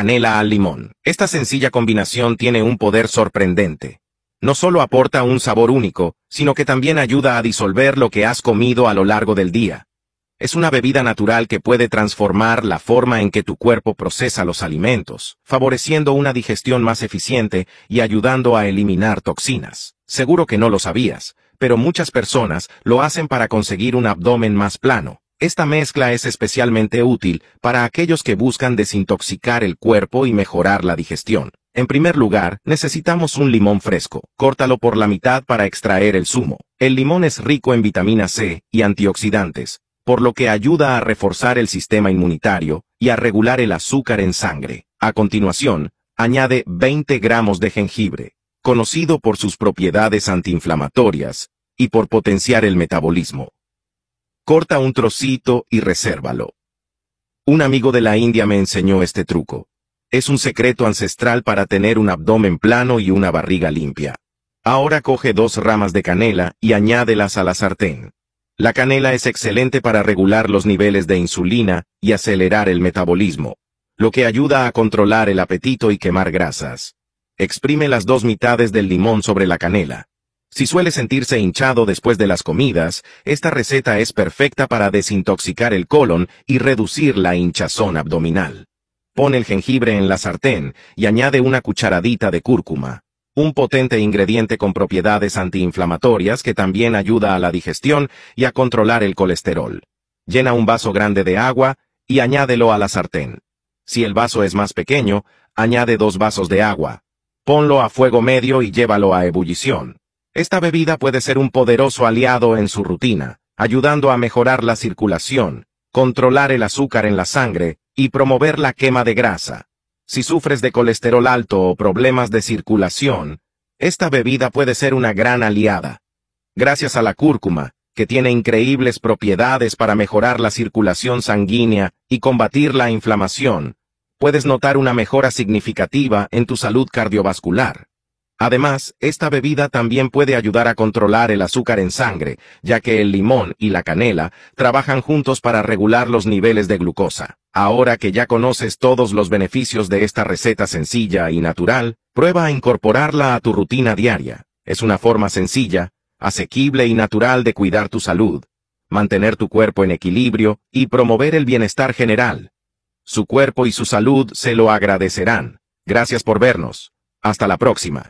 canela al limón. Esta sencilla combinación tiene un poder sorprendente. No solo aporta un sabor único, sino que también ayuda a disolver lo que has comido a lo largo del día. Es una bebida natural que puede transformar la forma en que tu cuerpo procesa los alimentos, favoreciendo una digestión más eficiente y ayudando a eliminar toxinas. Seguro que no lo sabías, pero muchas personas lo hacen para conseguir un abdomen más plano, esta mezcla es especialmente útil para aquellos que buscan desintoxicar el cuerpo y mejorar la digestión. En primer lugar, necesitamos un limón fresco. Córtalo por la mitad para extraer el zumo. El limón es rico en vitamina C y antioxidantes, por lo que ayuda a reforzar el sistema inmunitario y a regular el azúcar en sangre. A continuación, añade 20 gramos de jengibre, conocido por sus propiedades antiinflamatorias y por potenciar el metabolismo. Corta un trocito y resérvalo. Un amigo de la India me enseñó este truco. Es un secreto ancestral para tener un abdomen plano y una barriga limpia. Ahora coge dos ramas de canela y añádelas a la sartén. La canela es excelente para regular los niveles de insulina y acelerar el metabolismo, lo que ayuda a controlar el apetito y quemar grasas. Exprime las dos mitades del limón sobre la canela. Si suele sentirse hinchado después de las comidas, esta receta es perfecta para desintoxicar el colon y reducir la hinchazón abdominal. Pon el jengibre en la sartén y añade una cucharadita de cúrcuma, un potente ingrediente con propiedades antiinflamatorias que también ayuda a la digestión y a controlar el colesterol. Llena un vaso grande de agua y añádelo a la sartén. Si el vaso es más pequeño, añade dos vasos de agua. Ponlo a fuego medio y llévalo a ebullición. Esta bebida puede ser un poderoso aliado en su rutina, ayudando a mejorar la circulación, controlar el azúcar en la sangre y promover la quema de grasa. Si sufres de colesterol alto o problemas de circulación, esta bebida puede ser una gran aliada. Gracias a la cúrcuma, que tiene increíbles propiedades para mejorar la circulación sanguínea y combatir la inflamación, puedes notar una mejora significativa en tu salud cardiovascular. Además, esta bebida también puede ayudar a controlar el azúcar en sangre, ya que el limón y la canela trabajan juntos para regular los niveles de glucosa. Ahora que ya conoces todos los beneficios de esta receta sencilla y natural, prueba a incorporarla a tu rutina diaria. Es una forma sencilla, asequible y natural de cuidar tu salud, mantener tu cuerpo en equilibrio y promover el bienestar general. Su cuerpo y su salud se lo agradecerán. Gracias por vernos. Hasta la próxima.